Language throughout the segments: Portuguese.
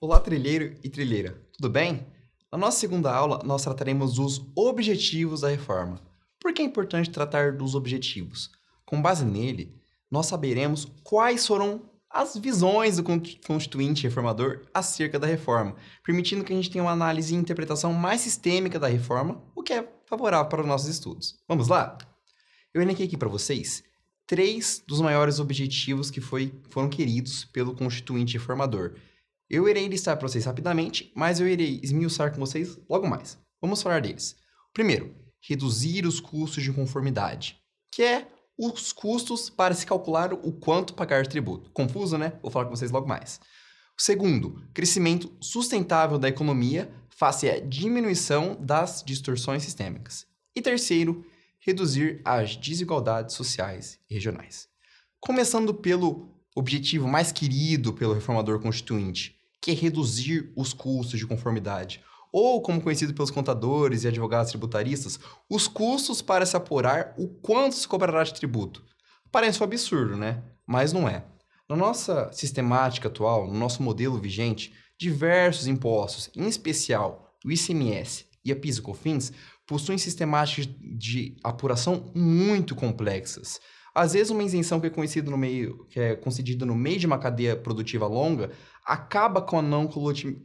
Olá, trilheiro e trilheira, tudo bem? Na nossa segunda aula, nós trataremos dos objetivos da reforma. Por que é importante tratar dos objetivos? Com base nele, nós saberemos quais foram as visões do constituinte reformador acerca da reforma, permitindo que a gente tenha uma análise e interpretação mais sistêmica da reforma, o que é favorável para os nossos estudos. Vamos lá? Eu elenquei aqui para vocês três dos maiores objetivos que foi, foram queridos pelo constituinte reformador. Eu irei listar para vocês rapidamente, mas eu irei esmiuçar com vocês logo mais. Vamos falar deles. Primeiro, reduzir os custos de conformidade, que é os custos para se calcular o quanto pagar tributo. Confuso, né? Vou falar com vocês logo mais. Segundo, crescimento sustentável da economia face à diminuição das distorções sistêmicas. E terceiro, reduzir as desigualdades sociais e regionais. Começando pelo objetivo mais querido pelo reformador constituinte, que é reduzir os custos de conformidade, ou como conhecido pelos contadores e advogados tributaristas, os custos para se apurar o quanto se cobrará de tributo. Parece um absurdo, né? Mas não é. Na nossa sistemática atual, no nosso modelo vigente, diversos impostos, em especial o ICMS e a PIS e COFINS, possuem sistemáticas de apuração muito complexas. Às vezes, uma isenção que é conhecida no meio, que é concedida no meio de uma cadeia produtiva longa, acaba com a não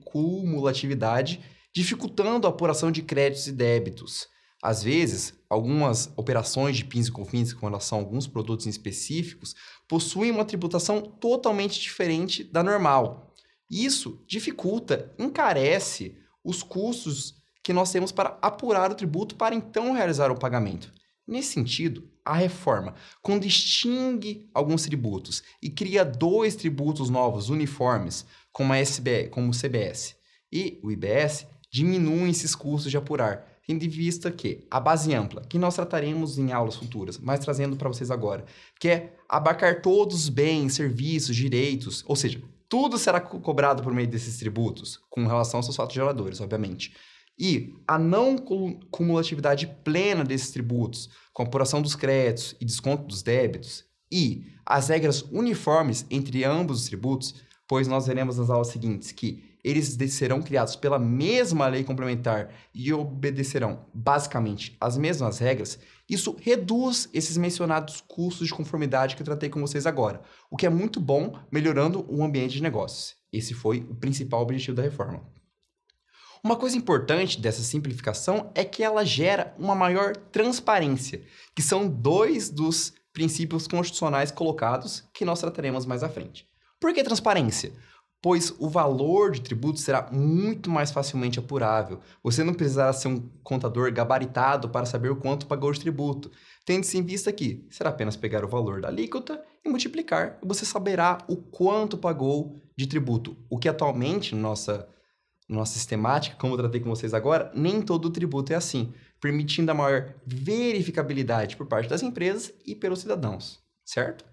cumulatividade, dificultando a apuração de créditos e débitos. Às vezes, algumas operações de PINs e confins, com relação a alguns produtos específicos possuem uma tributação totalmente diferente da normal. Isso dificulta, encarece os custos que nós temos para apurar o tributo para então realizar o pagamento. Nesse sentido, a reforma, quando extingue alguns tributos e cria dois tributos novos uniformes, como, a SB, como o CBS e o IBS, diminuem esses custos de apurar, tendo em vista que a base ampla, que nós trataremos em aulas futuras, mas trazendo para vocês agora, que é abarcar todos os bens, serviços, direitos, ou seja, tudo será cobrado por meio desses tributos, com relação aos seus fatos geradores, obviamente e a não cumulatividade plena desses tributos, com a apuração dos créditos e desconto dos débitos, e as regras uniformes entre ambos os tributos, pois nós veremos nas aulas seguintes que eles serão criados pela mesma lei complementar e obedecerão basicamente as mesmas regras, isso reduz esses mencionados custos de conformidade que eu tratei com vocês agora, o que é muito bom, melhorando o ambiente de negócios. Esse foi o principal objetivo da reforma. Uma coisa importante dessa simplificação é que ela gera uma maior transparência, que são dois dos princípios constitucionais colocados que nós trataremos mais à frente. Por que transparência? Pois o valor de tributo será muito mais facilmente apurável. Você não precisará ser um contador gabaritado para saber o quanto pagou de tributo. Tendo-se em vista que será apenas pegar o valor da alíquota e multiplicar, e você saberá o quanto pagou de tributo, o que atualmente na nossa nossa sistemática, como eu tratei com vocês agora, nem todo tributo é assim, permitindo a maior verificabilidade por parte das empresas e pelos cidadãos, certo?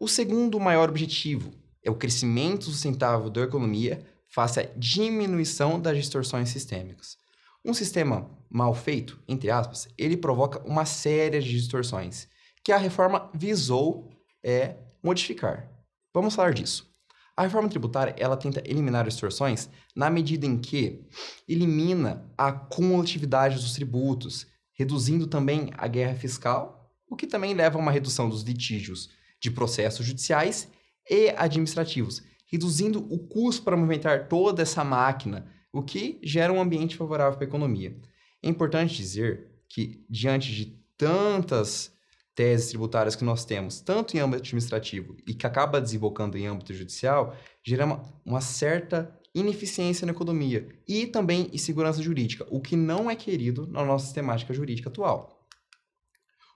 O segundo maior objetivo é o crescimento sustentável da economia face à diminuição das distorções sistêmicas. Um sistema mal feito, entre aspas, ele provoca uma série de distorções que a reforma visou é modificar. Vamos falar disso. A reforma tributária, ela tenta eliminar distorções na medida em que elimina a cumulatividade dos tributos, reduzindo também a guerra fiscal, o que também leva a uma redução dos litígios de processos judiciais e administrativos, reduzindo o custo para movimentar toda essa máquina, o que gera um ambiente favorável para a economia. É importante dizer que, diante de tantas teses tributárias que nós temos, tanto em âmbito administrativo e que acaba desembocando em âmbito judicial, gera uma, uma certa ineficiência na economia e também insegurança jurídica, o que não é querido na nossa sistemática jurídica atual.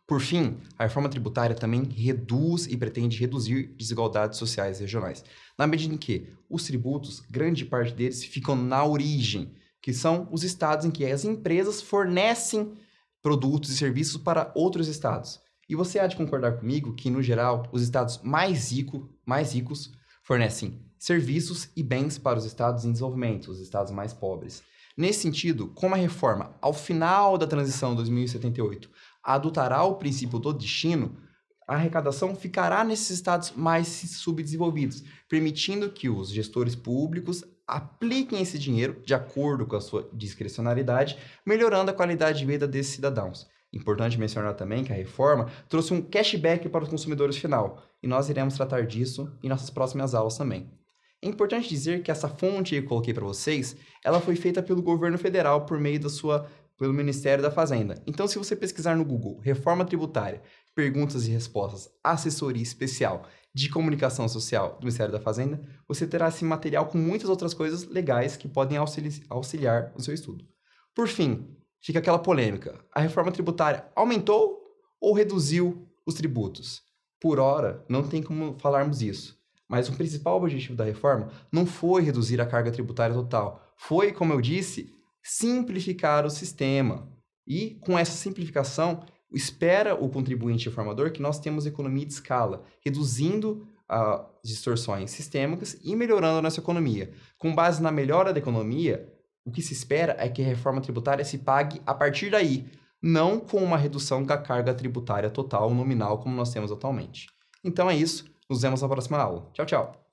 Por fim, a reforma tributária também reduz e pretende reduzir desigualdades sociais regionais, na medida em que os tributos, grande parte deles, ficam na origem, que são os estados em que as empresas fornecem produtos e serviços para outros estados. E você há de concordar comigo que, no geral, os estados mais, rico, mais ricos fornecem serviços e bens para os estados em desenvolvimento, os estados mais pobres. Nesse sentido, como a reforma, ao final da transição 2078, adotará o princípio do destino, a arrecadação ficará nesses estados mais subdesenvolvidos, permitindo que os gestores públicos apliquem esse dinheiro de acordo com a sua discrecionalidade, melhorando a qualidade de vida desses cidadãos. Importante mencionar também que a reforma trouxe um cashback para os consumidores final, e nós iremos tratar disso em nossas próximas aulas também. É importante dizer que essa fonte que eu coloquei para vocês, ela foi feita pelo governo federal por meio da sua pelo Ministério da Fazenda. Então, se você pesquisar no Google Reforma Tributária, Perguntas e Respostas, Assessoria Especial de Comunicação Social do Ministério da Fazenda, você terá esse material com muitas outras coisas legais que podem auxiliar o seu estudo. Por fim, fica aquela polêmica. A reforma tributária aumentou ou reduziu os tributos? Por hora, não tem como falarmos isso. Mas o principal objetivo da reforma não foi reduzir a carga tributária total, foi, como eu disse, simplificar o sistema. E com essa simplificação, espera o contribuinte reformador que nós temos economia de escala, reduzindo as distorções sistêmicas e melhorando a nossa economia. Com base na melhora da economia, o que se espera é que a reforma tributária se pague a partir daí, não com uma redução da carga tributária total nominal como nós temos atualmente. Então é isso, nos vemos na próxima aula. Tchau, tchau!